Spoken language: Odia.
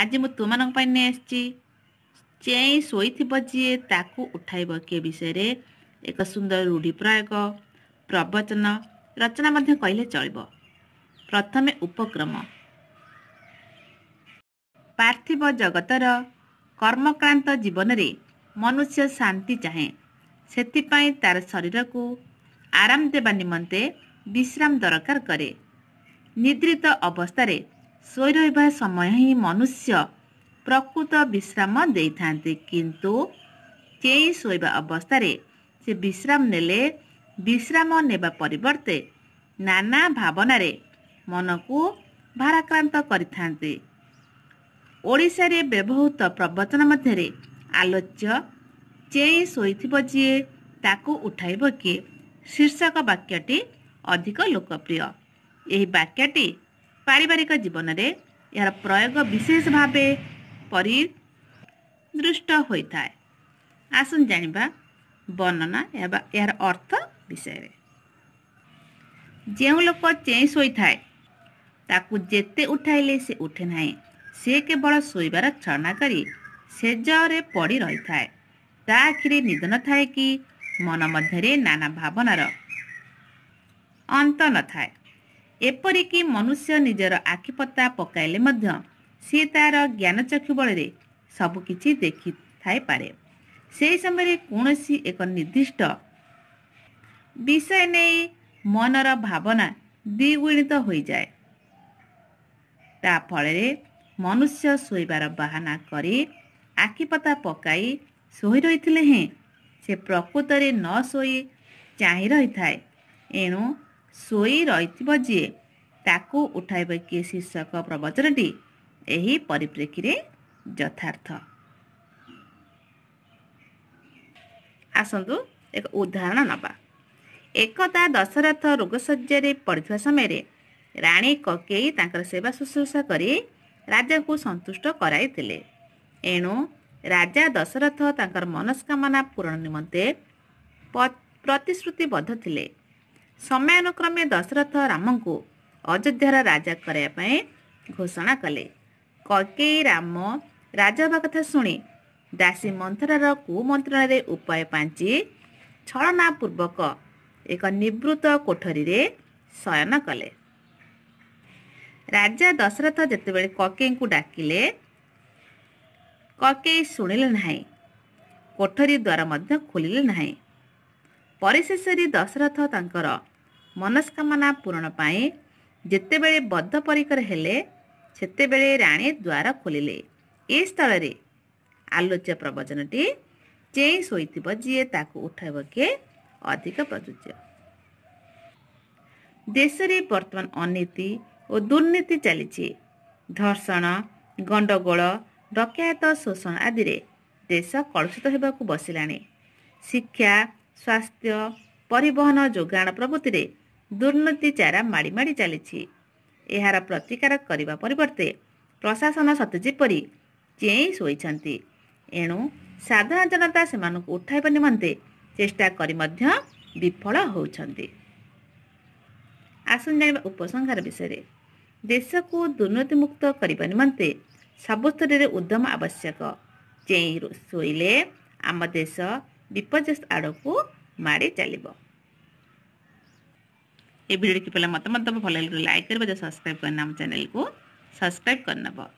ଆଜି ମୁଁ ତୁମମାନଙ୍କ ପାଇଁ ନେଇ ଆସିଛି ଚେଇଁ ଶୋଇଥିବ ଯିଏ ତାକୁ ଉଠାଇବ କିଏ ବିଷୟରେ ଏକ ସୁନ୍ଦର ରୂଢ଼ି ପ୍ରୟୋଗ ପ୍ରବଚନ ରଚନା ମଧ୍ୟ କହିଲେ ଚଳିବ ପ୍ରଥମେ ଉପକ୍ରମ ପାର୍ଥିବ ଜଗତର କର୍ମକ୍ରାନ୍ତ ଜୀବନରେ ମନୁଷ୍ୟ ଶାନ୍ତି ଚାହେଁ ସେଥିପାଇଁ ତାର ଶରୀରକୁ ଆରାମ ଦେବା ନିମନ୍ତେ ବିଶ୍ରାମ ଦରକାର କରେ ନିଦ୍ରିତ ଅବସ୍ଥାରେ ଶୋଇରହିବା ସମୟ ହିଁ ମନୁଷ୍ୟ ପ୍ରକୃତ ବିଶ୍ରାମ ଦେଇଥାନ୍ତି କିନ୍ତୁ କେହି ଶୋଇବା ଅବସ୍ଥାରେ ସେ ବିଶ୍ରାମ ନେଲେ ବିଶ୍ରାମ ନେବା ପରିବର୍ତ୍ତେ ନାନା ଭାବନାରେ ମନକୁ ଭାରାକ୍ରାନ୍ତ କରିଥାନ୍ତି ଓଡ଼ିଶାରେ ବ୍ୟବହୃତ ପ୍ରବଚନ ମଧ୍ୟରେ ଆଲୋଚ୍ୟ ଚେଇଁ ଶୋଇଥିବ ଯିଏ ତାକୁ ଉଠାଇବ କିଏ ଶୀର୍ଷକ ବାକ୍ୟଟି ଅଧିକ ଲୋକପ୍ରିୟ ଏହି ବାକ୍ୟଟି ପାରିବାରିକ ଜୀବନରେ ଏହାର ପ୍ରୟୋଗ ବିଶେଷ ଭାବେ ପରିଦୃଷ୍ଟ ହୋଇଥାଏ ଆସନ୍ତୁ ଜାଣିବା ବର୍ଣ୍ଣନା ଏବା ଏହାର ଅର୍ଥ ବିଷୟରେ ଯେଉଁ ଲୋକ ଚେଇଁ ଶୋଇଥାଏ ତାକୁ ଯେତେ ଉଠାଇଲେ ସେ ଉଠେ ନାହିଁ ସେ କେବଳ ଶୋଇବାର ଛଳନା କରି ଶେଯରେ ପଡ଼ି ରହିଥାଏ ତା ଆଖିରେ ନିଦ ନଥାଏ କି ମନ ମଧ୍ୟରେ ନାନା ଭାବନାର ଅନ୍ତ ନଥାଏ ଏପରିକି ମନୁଷ୍ୟ ନିଜର ଆଖିପତା ପକାଇଲେ ମଧ୍ୟ ସିଏ ତା'ର ଜ୍ଞାନଚକ୍ଷୁ ବଳରେ ସବୁକିଛି ଦେଖିଥାଇପାରେ ସେହି ସମୟରେ କୌଣସି ଏକ ନିର୍ଦ୍ଦିଷ୍ଟ ବିଷୟ ନେଇ ମନର ଭାବନା ଦ୍ୱିଗୁଣିତ ହୋଇଯାଏ ତା ଫଳରେ ମନୁଷ୍ୟ ଶୋଇବାର ବାହାନା କରି ଆଖିପତା ପକାଇ ଶୋଇ ରହିଥିଲେ ହିଁ ସେ ପ୍ରକୃତରେ ନ ଶୋଇ ଚାହିଁ ରହିଥାଏ ଏଣୁ ଶୋଇ ରହିଥିବ ଯିଏ ତାକୁ ଉଠାଇବ କିଏ ଶୀର୍ଷକ ପ୍ରବଚନଟି ଏହି ପରିପ୍ରେକ୍ଷୀରେ ଯଥାର୍ଥ ଆସନ୍ତୁ ଏକ ଉଦାହରଣ ନେବା ଏକତା ଦଶରଥ ରୋଗଶଯ୍ୟରେ ପଡ଼ିଥିବା ସମୟରେ ରାଣୀ କକେଇ ତାଙ୍କର ସେବା ଶୁଶ୍ରୂଷା କରି ରାଜାଙ୍କୁ ସନ୍ତୁଷ୍ଟ କରାଇଥିଲେ ଏଣୁ ରାଜା ଦଶରଥ ତାଙ୍କର ମନସ୍କାମନା ପୂରଣ ନିମନ୍ତେ ପ୍ରତିଶ୍ରୁତିବଦ୍ଧ ଥିଲେ ସମୟାନୁକ୍ରମେ ଦଶରଥ ରାମଙ୍କୁ ଅଯୋଧ୍ୟାର ରାଜା କରିବା ପାଇଁ ଘୋଷଣା କଲେ କକେଇ ରାମ ରାଜା ହେବା କଥା ଶୁଣି ଦାସୀ ମନ୍ଥରାର କୁମନ୍ତ୍ରଣାରେ ଉପାୟ ପାଞ୍ଚି ଛଳନା ପୂର୍ବକ ଏକ ନିବୃତ୍ତ କୋଠରୀରେ ଶୟନ କଲେ ରାଜା ଦଶରଥ ଯେତେବେଳେ କକେଇଙ୍କୁ ଡାକିଲେ କକେଇ ଶୁଣିଲେ ନାହିଁ କୋଠରୀ ଦ୍ୱାର ମଧ୍ୟ ଖୋଲିଲେ ନାହିଁ ପରିଶେଷରେ ଦଶରଥ ତାଙ୍କର ମନସ୍କାମନା ପୂରଣ ପାଇଁ ଯେତେବେଳେ ବଦ୍ଧ ପରିକର ହେଲେ ସେତେବେଳେ ରାଣୀ ଦ୍ୱାର ଖୋଲିଲେ ଏ ସ୍ଥଳରେ ଆଲୋଚ୍ୟ ପ୍ରବଚନଟି ଚେଇଁ ଶୋଇଥିବ ଯିଏ ତାକୁ ଉଠାଇବ କିଏ ଅଧିକ ପ୍ରଯୁଜ୍ୟ ଦେଶରେ ବର୍ତ୍ତମାନ ଅନୀତି ଓ ଦୁର୍ନୀତି ଚାଲିଛି ଧର୍ଷଣ ଗଣ୍ଡଗୋଳ ଡକାୟତ ଶୋଷଣ ଆଦିରେ ଦେଶ କଳୁଷିତ ହେବାକୁ ବସିଲାଣି ଶିକ୍ଷା ସ୍ୱାସ୍ଥ୍ୟ ପରିବହନ ଯୋଗାଣ ପ୍ରଭୃତିରେ ଦୁର୍ନୀତି ଚାରା ମାଡ଼ି ମାଡ଼ି ଚାଲିଛି ଏହାର ପ୍ରତିକାର କରିବା ପରିବର୍ତ୍ତେ ପ୍ରଶାସନ ସତେ ଯେପରି ଚେଇଁ ଶୋଇଛନ୍ତି ଏଣୁ ସାଧାରଣ ଜନତା ସେମାନଙ୍କୁ ଉଠାଇବା ନିମନ୍ତେ ଚେଷ୍ଟା କରି ମଧ୍ୟ ବିଫଳ ହେଉଛନ୍ତି ଆସନ୍ତୁ ଜାଣିବା ଉପସଂହାର ବିଷୟରେ ଦେଶକୁ ଦୁର୍ନୀତିମୁକ୍ତ କରିବା ନିମନ୍ତେ ସବୁସ୍ତରରେ ଉଦ୍ୟମ ଆବଶ୍ୟକ ଚେଇଁ ଶୋଇଲେ ଆମ ଦେଶ ବିପର୍ଯ୍ୟସ୍ତ ଆଡ଼କୁ ମାଡ଼ି ଚାଲିବ ये वीडियो की पहले मत मत दबो भले लगे लाइक करबो जो सब्सक्राइब करना हम चैनल को सब्सक्राइब करना